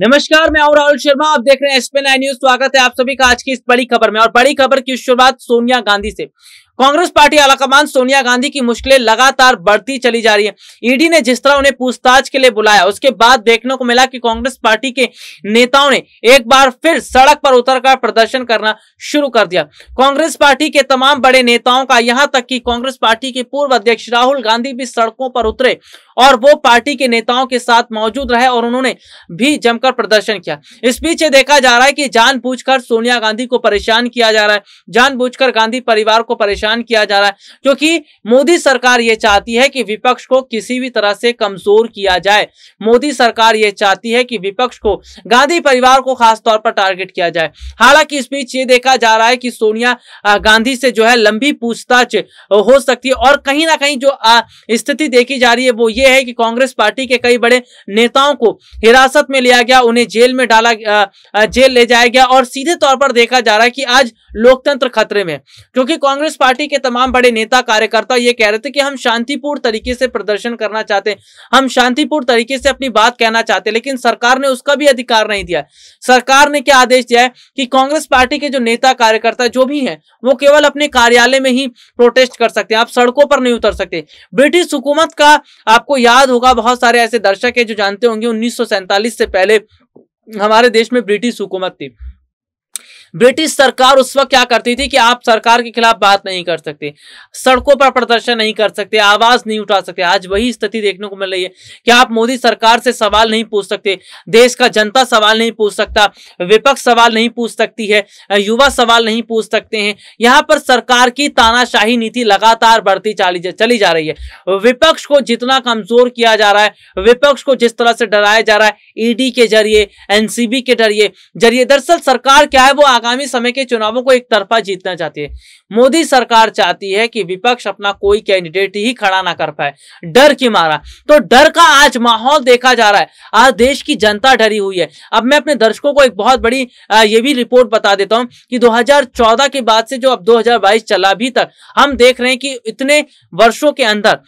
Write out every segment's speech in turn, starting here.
नमस्कार मैं राहुल शर्मा आप देख रहे हैं एसपी न्यूज स्वागत है आप सभी का आज की इस बड़ी खबर में और बड़ी खबर की शुरुआत सोनिया गांधी से कांग्रेस पार्टी आलाकमान सोनिया गांधी की मुश्किलें लगातार बढ़ती चली जा रही है ईडी e ने जिस तरह उन्हें पूछताछ के लिए बुलाया उसके बाद देखने को मिला कि कांग्रेस पार्टी के नेताओं ने एक बार फिर सड़क पर उतरकर प्रदर्शन करना शुरू कर दिया कांग्रेस पार्टी के तमाम बड़े नेताओं का यहां तक कि कांग्रेस पार्टी के पूर्व अध्यक्ष राहुल गांधी भी सड़कों पर उतरे और वो पार्टी के नेताओं के साथ मौजूद रहे और उन्होंने भी जमकर प्रदर्शन किया इस बीच ये देखा जा रहा है कि जानबूझकर सोनिया गांधी को परेशान किया जा रहा है जानबूझकर गांधी परिवार को परेशान किया जा रहा है क्योंकि मोदी सरकार ये चाहती है कि विपक्ष को किसी भी तरह से कमजोर किया जाए मोदी सरकार ये चाहती है कि विपक्ष को गांधी परिवार को खासतौर पर टारगेट किया जाए हालांकि इस बीच ये देखा जा रहा है कि सोनिया गांधी से जो है लंबी पूछताछ हो सकती है और कहीं ना कहीं जो स्थिति देखी जा रही है वो ये यह है कि कांग्रेस पार्टी के कई बड़े नेताओं को हिरासत में लिया गया उन्हें जेल में डाला जेल ले जाया गया और सीधे तौर पर देखा जा रहा है कि आज लोकतंत्र खतरे में क्योंकि कांग्रेस पार्टी के तमाम बड़े नेता कार्यकर्ता ये कह रहे थे कि हम शांतिपूर्ण तरीके से प्रदर्शन करना चाहते हैं हम शांतिपूर्ण तरीके से अपनी बात कहना चाहते हैं लेकिन सरकार ने उसका भी अधिकार नहीं दिया सरकार ने क्या आदेश दिया है कि कांग्रेस पार्टी के जो नेता कार्यकर्ता जो भी है वो केवल अपने कार्यालय में ही प्रोटेस्ट कर सकते हैं आप सड़कों पर नहीं उतर सकते ब्रिटिश हुकूमत का आपको याद होगा बहुत सारे ऐसे दर्शक है जो जानते होंगे उन्नीस से पहले हमारे देश में ब्रिटिश हुकूमत थी ब्रिटिश सरकार उस वक्त क्या करती थी कि आप सरकार के खिलाफ बात नहीं कर सकते सड़कों पर प्रदर्शन नहीं कर सकते आवाज नहीं उठा सकते आज वही स्थिति देखने को मिल रही है कि आप मोदी सरकार से सवाल नहीं पूछ सकते देश का जनता सवाल नहीं पूछ सकता विपक्ष सवाल नहीं पूछ सकती है युवा सवाल नहीं पूछ सकते हैं यहाँ पर सरकार की तानाशाही नीति लगातार बढ़ती चली जा रही है विपक्ष को जितना कमजोर किया जा रहा है विपक्ष को जिस तरह से डराया जा रहा है ईडी e के जरिए एनसीबी के जरिए जरिए दरअसल सरकार क्या है वो आगामी समय के चुनावों को एक तरफा जीतना चाहती है मोदी सरकार चाहती है कि विपक्ष अपना कोई कैंडिडेट ही खड़ा ना कर पाए डर की मारा तो डर का आज माहौल देखा जा रहा है आज देश की जनता डरी हुई है अब मैं अपने दर्शकों को एक बहुत बड़ी ये भी रिपोर्ट बता देता हूं कि दो के बाद से जो अब दो चला अभी तक हम देख रहे हैं कि इतने वर्षों के अंदर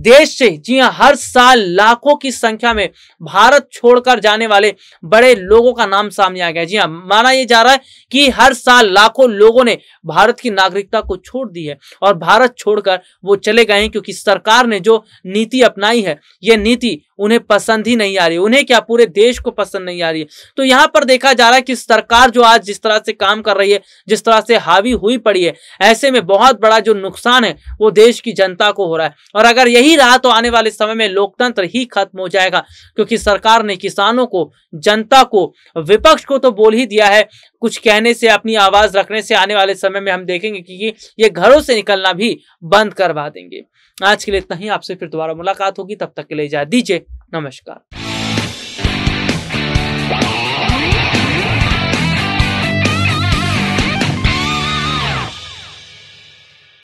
देश से जी हाँ हर साल लाखों की संख्या में भारत छोड़कर जाने वाले बड़े लोगों का नाम सामने आ गया जी हाँ माना यह जा रहा है कि हर साल लाखों लोगों ने भारत की नागरिकता को छोड़ दी है और भारत छोड़कर वो चले गए हैं क्योंकि सरकार ने जो नीति अपनाई है ये नीति उन्हें पसंद ही नहीं आ रही उन्हें क्या पूरे देश को पसंद नहीं आ रही तो यहाँ पर देखा जा रहा है कि सरकार जो आज जिस तरह से काम कर रही है जिस तरह से हावी हुई पड़ी है ऐसे में बहुत बड़ा जो नुकसान है वो देश की जनता को हो रहा है और अगर यही रहा तो आने वाले समय में लोकतंत्र ही खत्म हो जाएगा क्योंकि सरकार ने किसानों को जनता को विपक्ष को तो बोल ही दिया है कुछ कहने से अपनी आवाज रखने से आने वाले समय में हम देखेंगे कि ये घरों से निकलना भी बंद करवा देंगे आज के लिए इतना ही आपसे फिर दोबारा मुलाकात होगी तब तक के लिए जा दीजिए नमस्कार